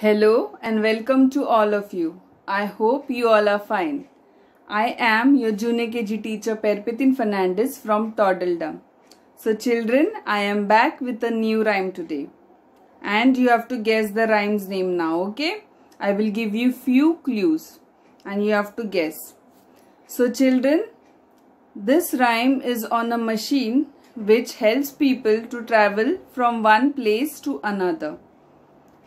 Hello and welcome to all of you. I hope you all are fine. I am your junior KG teacher Perpetin Fernandez from Toddledom. So children, I am back with a new rhyme today. And you have to guess the rhyme's name now, okay? I will give you few clues and you have to guess. So children, this rhyme is on a machine which helps people to travel from one place to another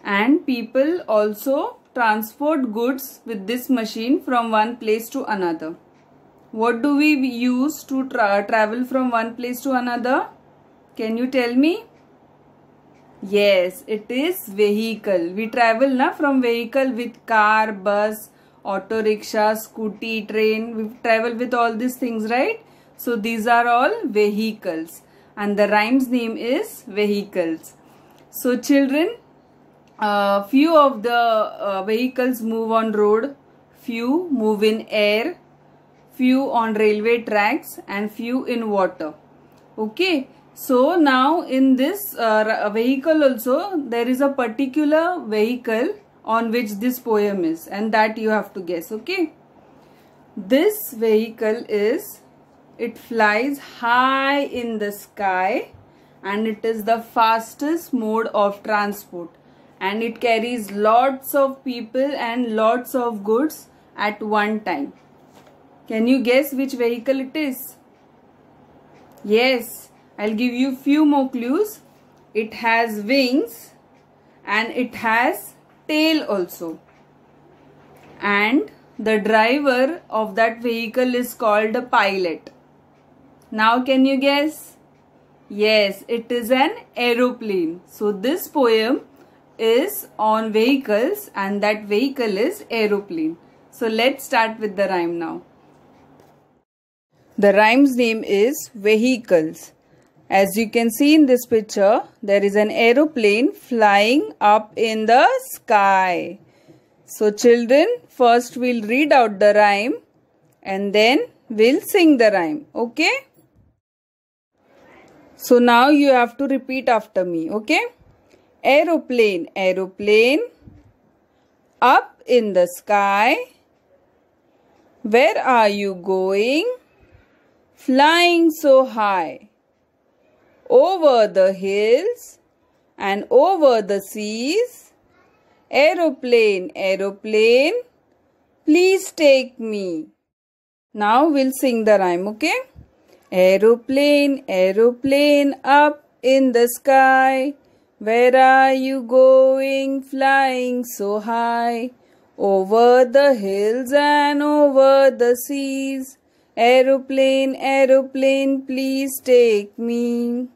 and people also transport goods with this machine from one place to another. What do we use to tra travel from one place to another? Can you tell me? Yes, it is vehicle. We travel na, from vehicle with car, bus, auto rickshaw, scooty, train. We travel with all these things, right? So these are all vehicles. And the rhyme's name is vehicles. So children, uh, few of the uh, vehicles move on road few move in air few on railway tracks and few in water okay so now in this uh, vehicle also there is a particular vehicle on which this poem is and that you have to guess okay this vehicle is it flies high in the sky and it is the fastest mode of transport and it carries lots of people and lots of goods at one time. Can you guess which vehicle it is? Yes, I'll give you few more clues. It has wings and it has tail also. And the driver of that vehicle is called a pilot. Now can you guess? Yes, it is an aeroplane. So this poem is on vehicles and that vehicle is aeroplane. So let's start with the rhyme now. The rhyme's name is vehicles. As you can see in this picture, there is an aeroplane flying up in the sky. So children, first we'll read out the rhyme and then we'll sing the rhyme. Okay? So now you have to repeat after me. Okay? aeroplane aeroplane up in the sky where are you going flying so high over the hills and over the seas aeroplane aeroplane please take me now we'll sing the rhyme okay aeroplane aeroplane up in the sky where are you going flying so high? Over the hills and over the seas. Aeroplane, aeroplane, please take me.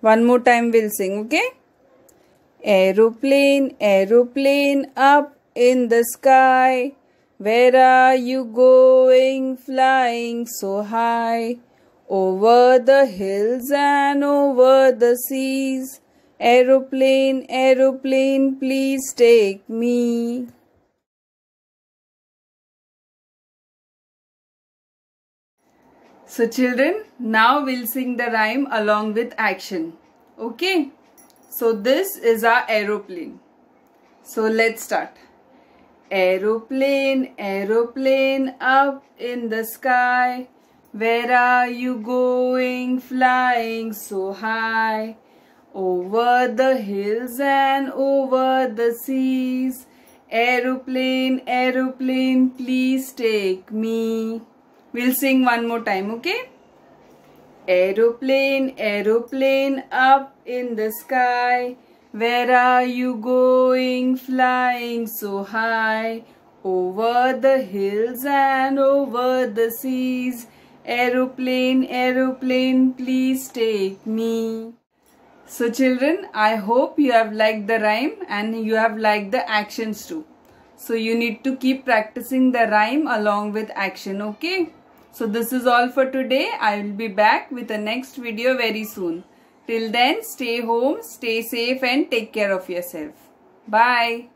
One more time we'll sing, okay? Aeroplane, aeroplane, up in the sky. Where are you going flying so high? Over the hills and over the seas. Aeroplane, aeroplane, please take me. So children, now we'll sing the rhyme along with action. Okay? So this is our aeroplane. So let's start. Aeroplane, aeroplane up in the sky. Where are you going flying so high? Over the hills and over the seas. Aeroplane, aeroplane, please take me. We'll sing one more time, okay? Aeroplane, aeroplane, up in the sky. Where are you going, flying so high? Over the hills and over the seas. Aeroplane, aeroplane, please take me. So children, I hope you have liked the rhyme and you have liked the actions too. So you need to keep practicing the rhyme along with action, okay? So this is all for today. I will be back with the next video very soon. Till then, stay home, stay safe and take care of yourself. Bye.